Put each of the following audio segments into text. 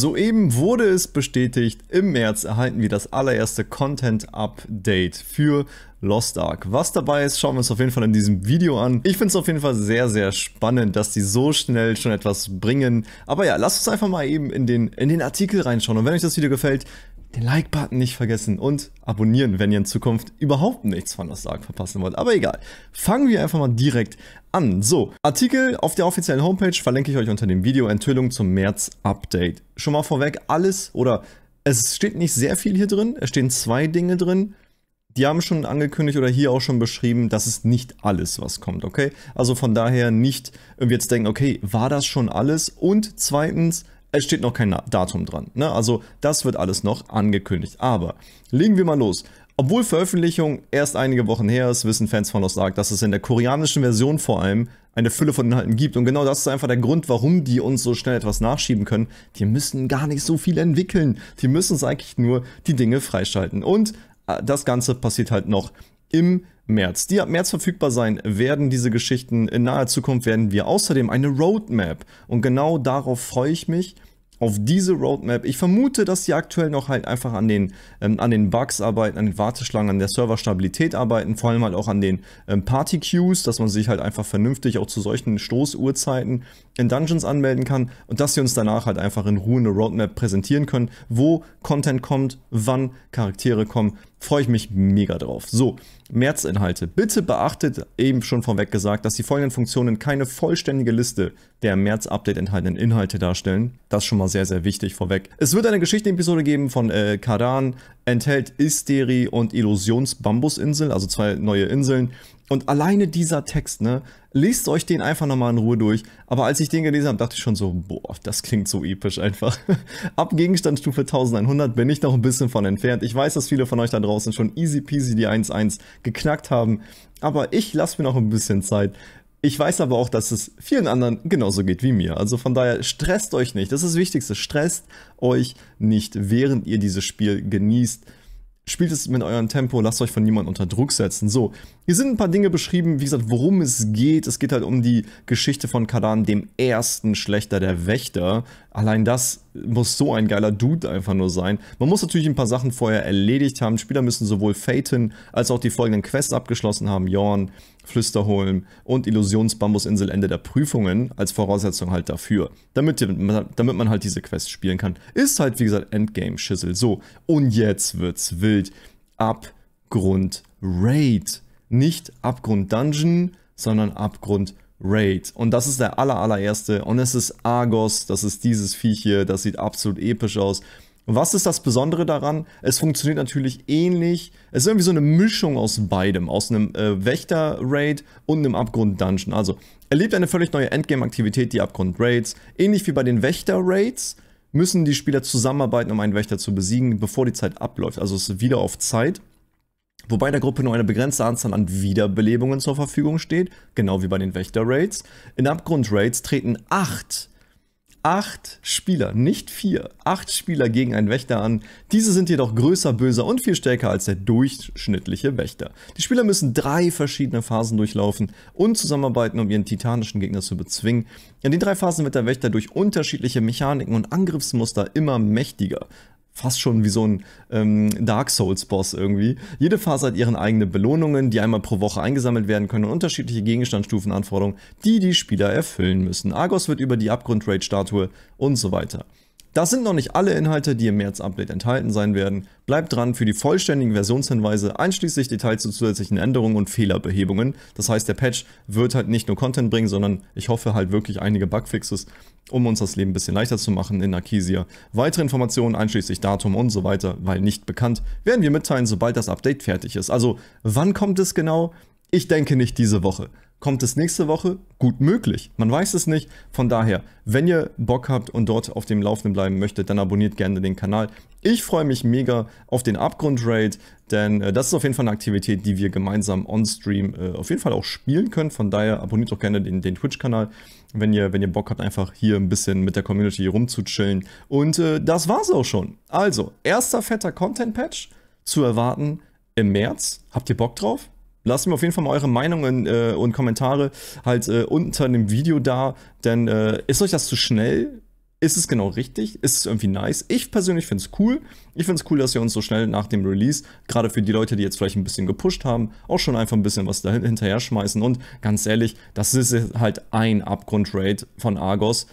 Soeben wurde es bestätigt, im März erhalten wir das allererste Content-Update für Lost Ark. Was dabei ist, schauen wir uns auf jeden Fall in diesem Video an. Ich finde es auf jeden Fall sehr, sehr spannend, dass die so schnell schon etwas bringen. Aber ja, lasst uns einfach mal eben in den, in den Artikel reinschauen. Und wenn euch das Video gefällt, den Like-Button nicht vergessen und abonnieren, wenn ihr in Zukunft überhaupt nichts von das Sarg verpassen wollt. Aber egal, fangen wir einfach mal direkt an. So, Artikel auf der offiziellen Homepage verlinke ich euch unter dem Video Enthüllung zum März-Update. Schon mal vorweg, alles oder es steht nicht sehr viel hier drin, es stehen zwei Dinge drin. Die haben schon angekündigt oder hier auch schon beschrieben, das ist nicht alles, was kommt, okay? Also von daher nicht irgendwie jetzt denken, okay, war das schon alles? Und zweitens, es steht noch kein Datum dran. Ne? Also das wird alles noch angekündigt. Aber legen wir mal los. Obwohl Veröffentlichung erst einige Wochen her ist, wissen Fans von Lost Ark, dass es in der koreanischen Version vor allem eine Fülle von Inhalten gibt. Und genau das ist einfach der Grund, warum die uns so schnell etwas nachschieben können. Die müssen gar nicht so viel entwickeln. Die müssen es eigentlich nur die Dinge freischalten. Und äh, das Ganze passiert halt noch im März. Die ab März verfügbar sein werden diese Geschichten. In naher Zukunft werden wir außerdem eine Roadmap und genau darauf freue ich mich, auf diese Roadmap. Ich vermute, dass sie aktuell noch halt einfach an den, ähm, an den Bugs arbeiten, an den Warteschlangen, an der Serverstabilität arbeiten, vor allem halt auch an den ähm, Party-Queues, dass man sich halt einfach vernünftig auch zu solchen Stoßuhrzeiten in Dungeons anmelden kann und dass sie uns danach halt einfach in Ruhe eine Roadmap präsentieren können, wo Content kommt, wann Charaktere kommen. Freue ich mich mega drauf. So, März-Inhalte. Bitte beachtet, eben schon vorweg gesagt, dass die folgenden Funktionen keine vollständige Liste der März-Update enthaltenen Inhalte darstellen. Das schon mal mal sehr, sehr wichtig vorweg. Es wird eine Geschichtenepisode geben von äh, Kadan, enthält Isteri und Illusions-Bambusinsel, also zwei neue Inseln. Und alleine dieser Text, ne, lest euch den einfach nochmal in Ruhe durch. Aber als ich den gelesen habe, dachte ich schon so, boah, das klingt so episch einfach. Ab Gegenstandsstufe 1100 bin ich noch ein bisschen von entfernt. Ich weiß, dass viele von euch da draußen schon easy peasy die 1.1 geknackt haben. Aber ich lasse mir noch ein bisschen Zeit. Ich weiß aber auch, dass es vielen anderen genauso geht wie mir. Also von daher stresst euch nicht. Das ist das Wichtigste. Stresst euch nicht, während ihr dieses Spiel genießt. Spielt es mit eurem Tempo, lasst euch von niemandem unter Druck setzen. So, hier sind ein paar Dinge beschrieben, wie gesagt, worum es geht. Es geht halt um die Geschichte von Kadan, dem ersten Schlechter der Wächter. Allein das muss so ein geiler Dude einfach nur sein. Man muss natürlich ein paar Sachen vorher erledigt haben. Spieler müssen sowohl Phaeton als auch die folgenden Quests abgeschlossen haben. Jorn, Flüsterholm und Illusionsbambusinsel Ende der Prüfungen als Voraussetzung halt dafür. Damit, damit man halt diese Quests spielen kann. Ist halt, wie gesagt, Endgame-Schüssel. So, und jetzt wird's wild. Abgrund Raid. Nicht Abgrund Dungeon, sondern Abgrund Raid. Raid. Und das ist der aller, allererste. Und es ist Argos, das ist dieses Viech hier, das sieht absolut episch aus. Was ist das Besondere daran? Es funktioniert natürlich ähnlich. Es ist irgendwie so eine Mischung aus beidem. Aus einem äh, Wächter-Raid und einem Abgrund-Dungeon. Also, erlebt eine völlig neue Endgame-Aktivität, die Abgrund-Raids. Ähnlich wie bei den Wächter-Raids müssen die Spieler zusammenarbeiten, um einen Wächter zu besiegen, bevor die Zeit abläuft. Also es ist wieder auf Zeit. Wobei der Gruppe nur eine begrenzte Anzahl an Wiederbelebungen zur Verfügung steht, genau wie bei den Wächter-Raids. In Abgrund-Raids treten acht, acht Spieler, nicht vier, acht Spieler gegen einen Wächter an. Diese sind jedoch größer, böser und viel stärker als der durchschnittliche Wächter. Die Spieler müssen drei verschiedene Phasen durchlaufen und zusammenarbeiten, um ihren titanischen Gegner zu bezwingen. In den drei Phasen wird der Wächter durch unterschiedliche Mechaniken und Angriffsmuster immer mächtiger fast schon wie so ein ähm, Dark Souls-Boss irgendwie. Jede Phase hat ihren eigenen Belohnungen, die einmal pro Woche eingesammelt werden können und unterschiedliche Gegenstandsstufenanforderungen, die die Spieler erfüllen müssen. Argos wird über die Abgrund-Raid-Statue und so weiter. Das sind noch nicht alle Inhalte, die im März-Update enthalten sein werden. Bleibt dran für die vollständigen Versionshinweise, einschließlich Details zu zusätzlichen Änderungen und Fehlerbehebungen. Das heißt, der Patch wird halt nicht nur Content bringen, sondern ich hoffe halt wirklich einige Bugfixes, um uns das Leben ein bisschen leichter zu machen in Arcesia. Weitere Informationen, einschließlich Datum und so weiter, weil nicht bekannt, werden wir mitteilen, sobald das Update fertig ist. Also, wann kommt es genau? Ich denke nicht diese Woche. Kommt es nächste Woche? Gut möglich. Man weiß es nicht. Von daher, wenn ihr Bock habt und dort auf dem Laufenden bleiben möchtet, dann abonniert gerne den Kanal. Ich freue mich mega auf den Abgrund-Raid, denn äh, das ist auf jeden Fall eine Aktivität, die wir gemeinsam on-stream äh, auf jeden Fall auch spielen können. Von daher abonniert auch gerne den, den Twitch-Kanal, wenn ihr, wenn ihr Bock habt, einfach hier ein bisschen mit der Community rumzuchillen. Und äh, das war's auch schon. Also, erster fetter Content-Patch zu erwarten im März. Habt ihr Bock drauf? Lasst mir auf jeden Fall mal eure Meinungen äh, und Kommentare halt äh, unter dem Video da, denn äh, ist euch das zu schnell? Ist es genau richtig? Ist es irgendwie nice? Ich persönlich finde es cool. Ich finde es cool, dass wir uns so schnell nach dem Release, gerade für die Leute, die jetzt vielleicht ein bisschen gepusht haben, auch schon einfach ein bisschen was dahinterher schmeißen. Und ganz ehrlich, das ist halt ein Abgrundrate von Argos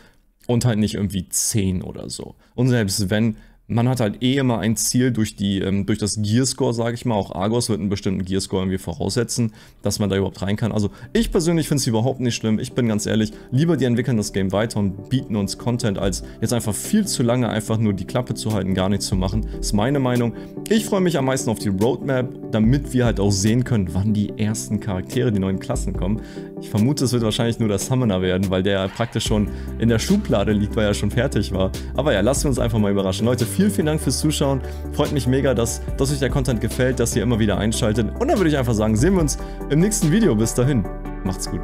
und halt nicht irgendwie 10 oder so. Und selbst wenn, man hat halt eh immer ein Ziel durch, die, ähm, durch das Gearscore, sage ich mal. Auch Argos wird einen bestimmten Gearscore irgendwie voraussetzen, dass man da überhaupt rein kann. Also ich persönlich finde es überhaupt nicht schlimm. Ich bin ganz ehrlich, lieber die entwickeln das Game weiter und bieten uns Content, als jetzt einfach viel zu lange einfach nur die Klappe zu halten, gar nichts zu machen. Ist meine Meinung. Ich freue mich am meisten auf die Roadmap, damit wir halt auch sehen können, wann die ersten Charaktere, die neuen Klassen kommen. Ich vermute, es wird wahrscheinlich nur der Summoner werden, weil der praktisch schon in der Schublade liegt, weil er schon fertig war. Aber ja, lasst uns einfach mal überraschen. Leute, vielen, vielen Dank fürs Zuschauen. Freut mich mega, dass, dass euch der Content gefällt, dass ihr immer wieder einschaltet. Und dann würde ich einfach sagen, sehen wir uns im nächsten Video. Bis dahin, macht's gut.